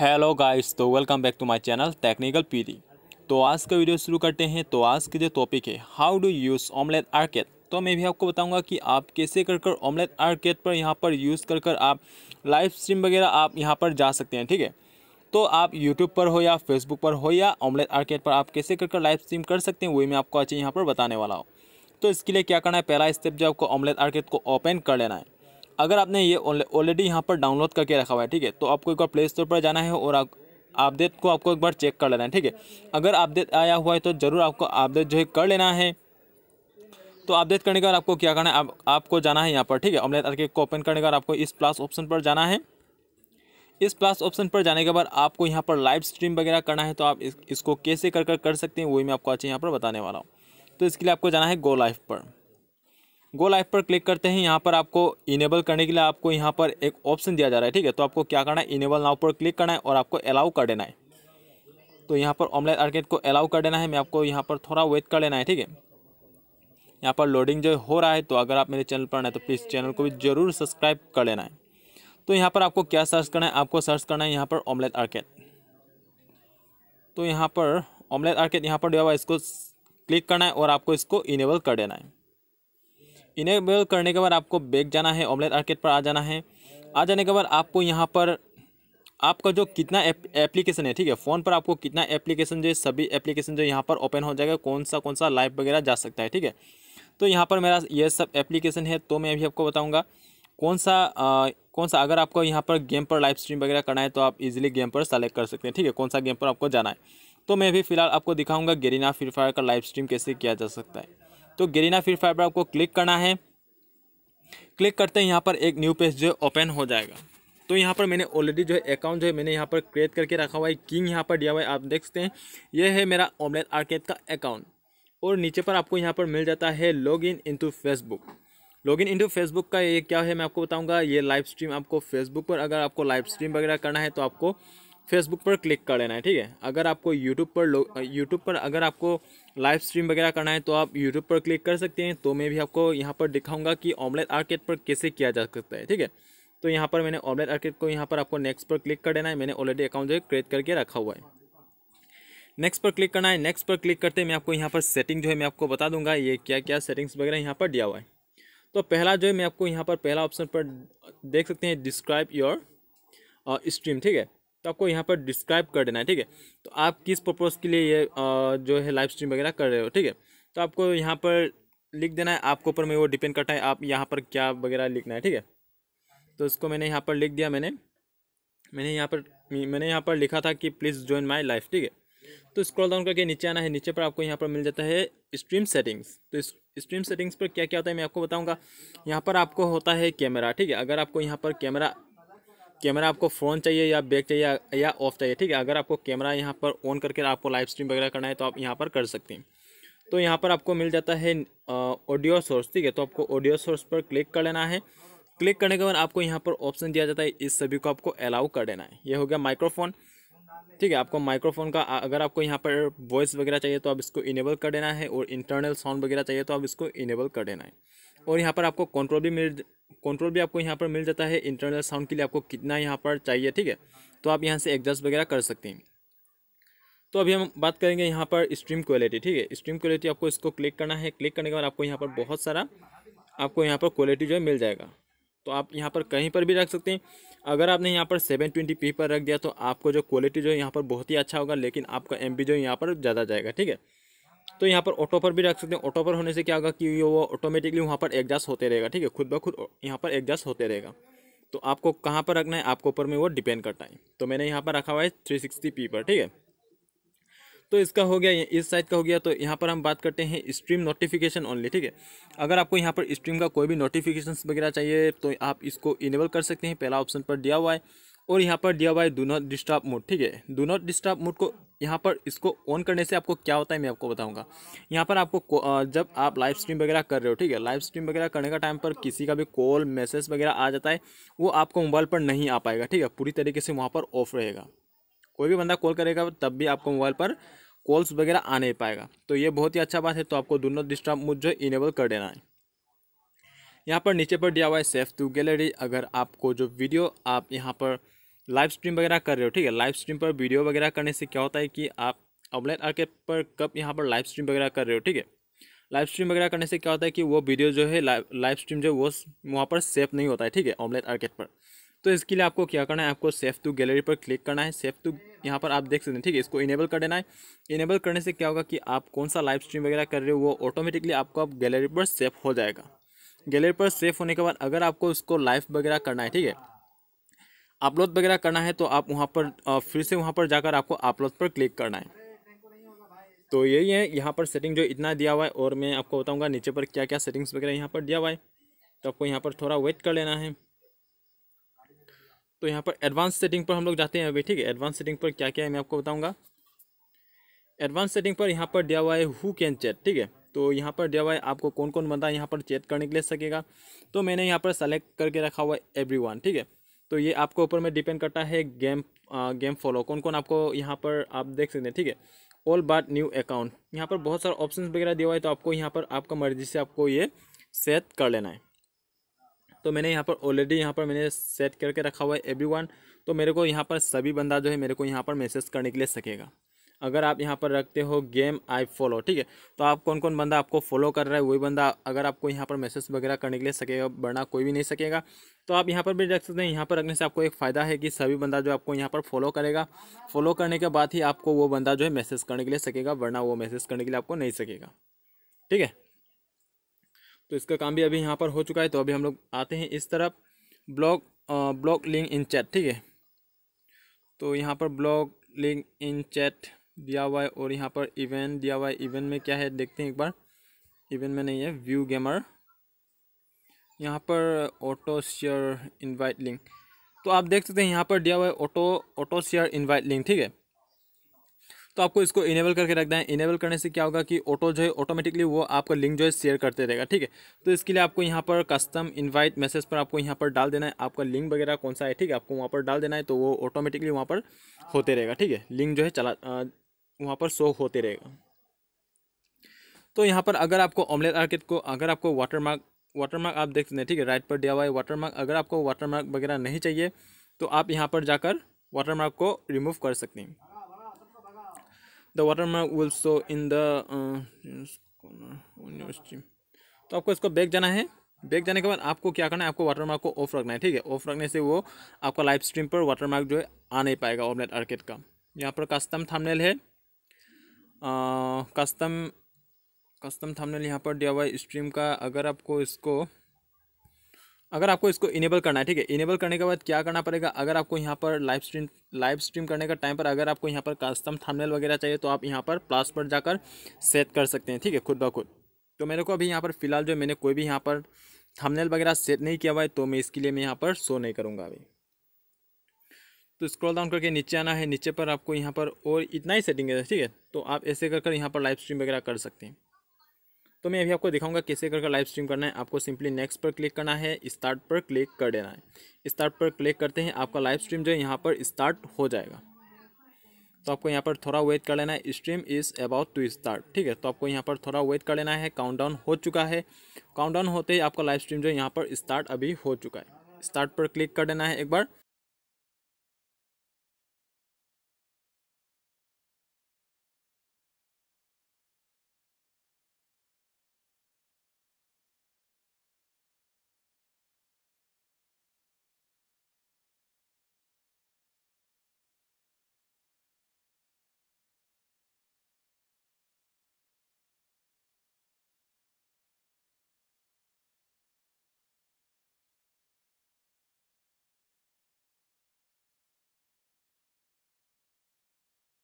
hello guys तो welcome back to my channel technical P D आज का video शुरू करते हैं तो आज के जो टॉपिक है how do use Omlet Arcade तो मैं भी आपको बताऊंगा कि आप कैसे कर कर ऑमलेट आर्केट पर यहाँ पर यूज़ कर कर आप लाइव स्ट्रीम वगैरह आप यहाँ पर जा सकते हैं ठीक है तो आप यूट्यूब पर हो या फेसबुक पर हो या ऑमलेट आर्केट पर आप कैसे कर कर लाइव स्ट्रीम कर सकते हैं वही मैं आपको अच्छे यहाँ पर बताने वाला हूँ तो इसके लिए क्या करना है पहला स्टेप जो आपको ऑमलेट आर्केट को ओपन कर लेना है अगर आपने ये ऑलरेडी यहाँ पर डाउनलोड करके रखा हुआ है ठीक है तो आपको एक बार प्ले स्टोर पर जाना है और आप अपडेट को आपको एक बार चेक कर लेना है ठीक है अगर अपडेट आया हुआ है तो ज़रूर आपको अपडेट जो है कर लेना है तो अपडेट करने के बाद आपको क्या करना है आप, आपको जाना है यहाँ पर ठीक है ऑमलेट आके को ओपन करने के बाद आपको इस प्लस ऑप्शन पर जाना है इस प्लस ऑप्शन पर जाने के बाद आपको यहाँ पर लाइव स्ट्रीम वगैरह करना है तो आप इस, इसको कैसे कर कर कर सकते हैं वही मैं आपको अच्छे यहाँ पर बताने वाला हूँ तो इसके लिए आपको जाना है गो लाइफ पर गो लाइफ पर क्लिक करते हैं यहाँ पर आपको इनेबल करने के लिए आपको यहाँ पर एक ऑप्शन दिया जा रहा है ठीक है तो आपको क्या करना है इनेबल नाव पर क्लिक करना है और आपको अलाउ कर देना है तो यहाँ पर ऑमलेट आर्केट को अलाउ कर देना है मैं आपको यहाँ पर थोड़ा वेट कर लेना है ठीक है यहाँ पर लोडिंग जो हो रहा है तो अगर आप मेरे चैनल पर ना है तो प्लीज़ चैनल को भी ज़रूर सब्सक्राइब कर लेना है तो यहाँ पर आपको क्या सर्च करना है आपको सर्च करना है यहाँ पर ऑमलेट आर्केट तो यहाँ पर ऑमलेट आर्केट यहाँ पर जो है इसको क्लिक करना है और आपको इसको इनेबल कर देना है इनेबल करने के बाद आपको बैक जाना है ऑमलेट आर्केट पर आ जाना है आ जाने के बाद आपको यहाँ पर आपका जो कितना एप्लीकेशन है ठीक है फ़ोन पर आपको कितना एप्लीकेशन जो है सभी एप्लीकेशन जो यहाँ पर ओपन हो जाएगा कौन सा कौन सा लाइव वगैरह जा सकता है ठीक है तो यहाँ पर मेरा ये सब एप्लीकेशन है तो मैं अभी आपको बताऊँगा कौन सा आ, कौन सा अगर आपको यहाँ पर गेम पर लाइव स्ट्रीम वगैरह करना है तो आप इजीली गेम पर सेलेक्ट कर सकते हैं ठीक है कौन सा गेम पर आपको जाना है तो मैं भी फ़िलहाल आपको दिखाऊंगा गेरीना फ्री फायर का लाइव स्ट्रीम कैसे किया जा सकता है तो गरीना फ्री फाइबर पर आपको क्लिक करना है क्लिक करते हैं यहाँ पर एक न्यू पेज जो ओपन हो जाएगा तो यहाँ पर मैंने ऑलरेडी जो है अकाउंट जो है मैंने यहाँ पर क्रिएट करके रखा हुआ है किंग यहाँ पर दिया हुआ है आप देख सकते हैं ये है मेरा ऑमलेट आर्केट का अकाउंट और नीचे पर आपको यहाँ पर मिल जाता है log in into Facebook log in into Facebook का ये क्या है मैं आपको बताऊँगा ये लाइव स्ट्रीम आपको फेसबुक पर अगर आपको लाइव स्ट्रीम वगैरह करना है तो आपको फेसबुक पर क्लिक कर लेना है ठीक है अगर आपको यूट्यूब पर लोग यूट्यूब पर अगर आपको लाइव स्ट्रीम वगैरह करना है तो आप यूट्यूब पर क्लिक कर सकते हैं तो मैं भी आपको यहाँ पर दिखाऊंगा कि ऑमलेट आर्केट पर कैसे किया जा सकता है ठीक है तो यहाँ पर मैंने ऑमलेट आर्केट को यहाँ पर आपको नेक्स्ट पर क्लिक कर देना है मैंने ऑलरेडी अकाउंट जो है क्रिएट करके रखा हुआ है नेक्स्ट पर क्लिक करना है नेक्स्ट पर क्लिक करते मैं आपको यहाँ पर सेटिंग जो है मैं आपको बता दूंगा ये क्या क्या सेटिंग्स वगैरह यहाँ पर दिया हुआ है तो पहला जो है मैं आपको यहाँ पर पहला ऑप्शन पर देख सकते हैं डिस्क्राइब योर स्ट्रीम ठीक है आपको यहाँ पर डिस्क्राइब कर देना है ठीक है तो आप किस पर्पज़ के लिए ये जो है लाइव स्ट्रीम वगैरह कर रहे हो ठीक है तो आपको यहाँ पर लिख देना है आपके ऊपर में वो डिपेंड करता है आप यहाँ पर क्या वगैरह लिखना है ठीक है तो उसको मैंने यहाँ पर लिख दिया मैंने मैंने यहाँ पर मैंने यहाँ पर लिखा था कि प्लीज़ ज्वाइन माई लाइफ ठीक है तो स्क्रॉल डाउन करके नीचे आना है नीचे पर आपको यहाँ पर मिल जाता है स्ट्रीम सेटिंग्स तो स्ट्रीम सेटिंग्स पर क्या क्या होता है मैं आपको बताऊँगा यहाँ पर आपको होता है कैमरा ठीक है अगर आपको यहाँ पर कैमरा कैमरा आपको फ़ोन चाहिए या बैक चाहिए या ऑफ चाहिए ठीक है अगर आपको कैमरा यहाँ पर ऑन करके आपको लाइव स्ट्रीम वगैरह करना है तो आप यहाँ पर कर सकते हैं तो यहाँ पर आपको मिल जाता है ऑडियो सोर्स ठीक है तो आपको ऑडियो सोर्स पर क्लिक कर लेना है क्लिक करने के बाद आपको यहाँ पर ऑप्शन दिया जाता है इस सभी को आपको अलाउ कर देना है ये हो गया माइक्रोफोन ठीक है आपको माइक्रोफोन का अगर आपको यहाँ पर वॉइस वगैरह चाहिए तो आप इसको इनेबल कर देना है और इंटरनल साउंड वगैरह चाहिए तो आप इसको इनेबल कर देना है और यहाँ पर आपको कंट्रोल भी मिल कंट्रोल भी आपको यहाँ पर मिल जाता है इंटरनल साउंड के लिए आपको कितना यहाँ पर चाहिए ठीक है तो आप यहाँ से एडजस्ट वगैरह कर सकते हैं तो अभी हम बात करेंगे यहाँ पर स्ट्रीम क्वालिटी ठीक है स्ट्रीम क्वालिटी आपको इसको क्लिक करना है क्लिक करने के बाद आपको यहाँ पर बहुत सारा आपको यहाँ पर क्वालिटी जो है मिल जाएगा तो आप यहाँ पर कहीं पर भी रख सकते हैं अगर आपने यहाँ पर सेवन ट्वेंटी पी पर रख दिया तो आपको जो क्वालिटी जो है यहाँ पर बहुत ही अच्छा होगा लेकिन आपका एम जो यहाँ पर ज़्यादा जाएगा ठीक है तो यहाँ पर ऑटो पर भी रख सकते हैं ऑटो पर होने से क्या होगा कि वो ऑटोमेटिकली वहाँ पर एडजस्ट होते रहेगा ठीक है खुद ब खुद यहाँ पर एडजस्ट होते रहेगा तो आपको कहाँ पर रखना है आपको ऊपर में वो डिपेंड करता है तो मैंने यहाँ पर रखा हुआ है थ्री सिक्सटी पी पर ठीक है तो इसका हो गया इस साइड का हो गया तो यहाँ पर हम बात करते हैं स्ट्रीम नोटिफिकेशन ओनली ठीक है अगर आपको यहाँ पर स्ट्रीम का कोई भी नोटिफिकेशन वगैरह चाहिए तो आप इसको इनेबल कर सकते हैं पहला ऑप्शन पर दिया हुआ है और यहाँ पर दिया हुआ है दोनों नॉट डिस्टर्ब मोड ठीक है दोनों नॉट डिस्टर्ब मोड को यहाँ पर इसको ऑन करने से आपको क्या होता है मैं आपको बताऊंगा यहाँ पर आपको जब आप लाइव स्ट्रीम वगैरह कर रहे हो ठीक है लाइव स्ट्रीम वगैरह करने का टाइम पर किसी का भी कॉल मैसेज वगैरह आ जाता है वो आपको मोबाइल पर नहीं आ पाएगा ठीक है पूरी तरीके से वहाँ पर ऑफ रहेगा कोई भी बंदा कॉल करेगा तब भी आपको मोबाइल पर कॉल्स वगैरह आ नहीं पाएगा तो ये बहुत ही अच्छा बात है तो आपको दोनों डिस्टर्ब मोड जो इनेबल कर देना है यहाँ पर नीचे पर दिया हुआ है सेफ टू गैलरी अगर आपको जो वीडियो आप यहाँ पर लाइव स्ट्रीम वगैरह कर रहे हो ठीक है लाइव स्ट्रीम पर वीडियो वगैरह करने से क्या होता है कि आप ऑनलाइन आर्केट पर कब यहाँ पर लाइव स्ट्रीम वगैरह कर रहे हो ठीक है लाइव स्ट्रीम वगैरह करने से क्या होता है कि वो वीडियो जो है लाइव स्ट्रीम जो वो वहाँ पर सेफ नहीं होता है ठीक है ऑमलेट आर्केट पर तो इसके लिए आपको क्या करना है आपको सेफ टू गैलरी पर क्लिक करना है सेफ टू यहाँ पर आप देख सकते हैं ठीक है इसको इनेबल कर देना है इनेबल करने से क्या होगा कि आप कौन सा लाइव स्ट्रीम वगैरह कर रहे हो वो ऑटोमेटिकली आपको आप गैलरी पर सेफ हो जाएगा गैलरी पर सेफ होने के बाद अगर आपको उसको लाइव वगैरह करना है ठीक है अपलोड वगैरह करना है तो आप वहाँ पर फिर से वहाँ पर जाकर आपको अपलोड पर क्लिक करना है तो यही है यहाँ पर सेटिंग जो इतना दिया हुआ है और मैं आपको बताऊँगा नीचे पर क्या क्या सेटिंग्स वगैरह यहाँ पर दिया हुआ है तो आपको यहाँ पर थोड़ा वेट कर लेना है तो यहाँ पर एडवांस सेटिंग पर हम लोग जाते हैं अभी ठीक है एडवांस सेटिंग पर क्या क्या है मैं आपको बताऊँगा एडवांस सेटिंग पर यहाँ पर दिया हुआ है हु कैन चैट ठीक है तो यहाँ पर दिया हुआ है आपको कौन कौन बंदा यहाँ पर चैट करने के लिए सकेगा तो मैंने यहाँ पर सेलेक्ट करके रखा हुआ है एवरी ठीक है तो ये आपको ऊपर में डिपेंड करता है गेम आ, गेम फॉलो कौन कौन आपको यहाँ पर आप देख सकते हैं ठीक है ऑल बाट न्यू अकाउंट यहाँ पर बहुत सारे ऑप्शन वगैरह दिया हुआ है तो आपको यहाँ पर आपका मर्जी से आपको ये सेट कर लेना है तो मैंने यहाँ पर ऑलरेडी यहाँ पर मैंने सेट करके रखा हुआ है एवरी वन तो मेरे को यहाँ पर सभी बंदा जो है मेरे को यहाँ पर मैसेज करने के लिए सकेगा अगर आप यहाँ पर रखते हो गेम आई फॉलो ठीक है तो आप कौन कौन बंदा आपको फॉलो कर रहा है वही बंदा अगर आपको यहाँ पर मैसेज वगैरह करने के लिए सकेगा बढ़ना कोई भी नहीं सकेगा तो आप यहाँ पर भी रख सकते हैं यहाँ पर रखने से आपको एक फ़ायदा है कि सभी बंदा जो आपको यहाँ पर फॉलो करेगा फॉलो करने के बाद ही आपको वो बंदा जो है मैसेज करने के लिए सकेगा वरना वो मैसेज करने के लिए आपको नहीं सकेगा ठीक है तो इसका काम भी अभी यहाँ पर हो चुका है तो अभी हम लोग आते हैं इस तरफ blog blog link in chat ठीक है तो यहाँ पर ब्लॉग लिंक इन चैट दिया हुआ है और यहाँ पर इवेंट दिया हुआ है इवेंट में क्या है देखते हैं एक बार इवेंट में नहीं है व्यू गेमर यहाँ पर ऑटो शेयर इनवाइट लिंक तो आप देख सकते हैं यहाँ पर दिया हुआ है auto auto share invite link ठीक है तो आपको इसको इनेबल करके रख दें इनेबल करने से क्या होगा कि ऑटो जो है ऑटोमेटिकली वो आपका लिंक जो है शेयर करते रहेगा ठीक है तो इसके लिए आपको यहाँ पर कस्टम इनवाइट मैसेज पर आपको यहाँ पर डाल देना है आपका लिंक वगैरह कौन सा है ठीक है आपको वहाँ पर डाल देना है तो वो ऑटोमेटिकली वहाँ पर होते रहेगा ठीक है लिंक जो है चला वहाँ पर शो होते रहेगा तो यहाँ पर अगर आपको ऑमलेट आर्किट को अगर आपको वाटर मार्क वाटर मार्क आप देख सकते हैं ठीक है राइट पर दिया हुआ है वाटर मार्क अगर आपको वाटर मार्क वगैरह नहीं चाहिए तो आप यहाँ पर जाकर वाटर मार्क को रिमूव कर सकते हैं the watermark will show in the तो आपको इसको बैग जाना है बैग जाने के बाद आपको क्या करना है आपको वाटरमार्क को ऑफ रखना है ठीक है ऑफ रखने से वो आपका लाइव स्ट्रीम पर वाटरमार्क जो है आ नहीं पाएगा ऑमलेट आर्किट का यहाँ पर कस्टम थामनेल है कस्टम कस्टम थंबनेल यहाँ पर दिया हुआ है स्ट्रीम का अगर आपको इसको अगर आपको इसको इनेबल करना है ठीक है इनेबल करने के बाद क्या करना पड़ेगा अगर आपको यहाँ पर लाइव स्ट्रीम लाइव स्ट्रीम करने का टाइम पर अगर आपको यहाँ पर कस्टम थंबनेल वगैरह चाहिए तो आप यहाँ पर प्लस पर जाकर सेट कर सकते हैं ठीक है खुद ब खुद तो मेरे को अभी यहाँ पर फिलहाल जो मैंने कोई भी यहाँ पर थंबनेल वगैरह सेट नहीं किया हुआ है तो मैं इसके लिए मैं यहाँ पर शो नहीं करूँगा अभी तो स्क्रॉल डाउन करके नीचे आना है नीचे पर आपको यहाँ पर और इतना ही सेटिंग है ठीक है तो आप ऐसे कर कर यहाँ पर लाइव स्ट्रीम वगैरह कर सकते हैं तो मैं अभी आपको दिखाऊंगा कैसे कर कर लाइव स्ट्रीम करना है आपको सिंपली नेक्स्ट पर क्लिक करना है स्टार्ट पर क्लिक कर देना है स्टार्ट पर क्लिक करते हैं आपका लाइव स्ट्रीम जो है यहाँ पर स्टार्ट हो जाएगा तो आपको यहाँ पर थोड़ा वेट कर लेना है stream is about to start ठीक है तो आपको यहाँ पर थोड़ा वेट कर लेना है डाउन हो चुका है डाउन होते ही आपका लाइव स्ट्रीम जो है यहाँ पर स्टार्ट अभी हो चुका है स्टार्ट पर क्लिक कर देना है एक बार